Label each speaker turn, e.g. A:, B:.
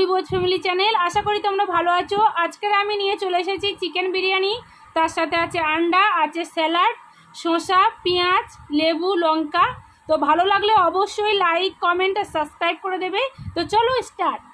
A: গৌরী বোধ family channel আশা করি তোমরা ভালো আছো আজকের আমি নিয়ে চলে এসেছি চিকেন বিরিয়ানি তার সাথে আছে আন্ডা আছে স্যালাড শসা পেঁয়াজ লেবু লঙ্কা তো ভালো লাগলে অবশ্যই লাইক কমেন্ট আর সাবস্ক্রাইব করে দেবে তো চলো স্টার্ট